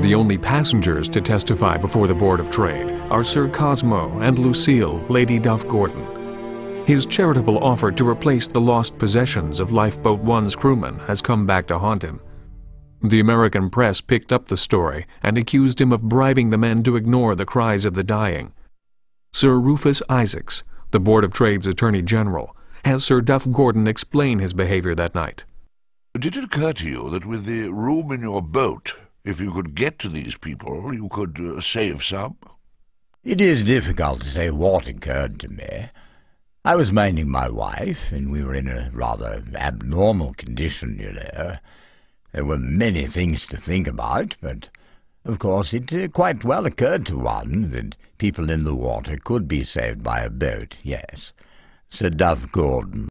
The only passengers to testify before the Board of Trade are Sir Cosmo and Lucille, Lady Duff Gordon. His charitable offer to replace the lost possessions of Lifeboat One's crewmen has come back to haunt him. The American press picked up the story and accused him of bribing the men to ignore the cries of the dying. Sir Rufus Isaacs, the Board of Trade's Attorney General, has Sir Duff Gordon explain his behavior that night. Did it occur to you that with the room in your boat if you could get to these people, you could uh, save some. It is difficult to say what occurred to me. I was minding my wife, and we were in a rather abnormal condition, you know. There were many things to think about, but of course it uh, quite well occurred to one that people in the water could be saved by a boat, yes. said Duff Gordon.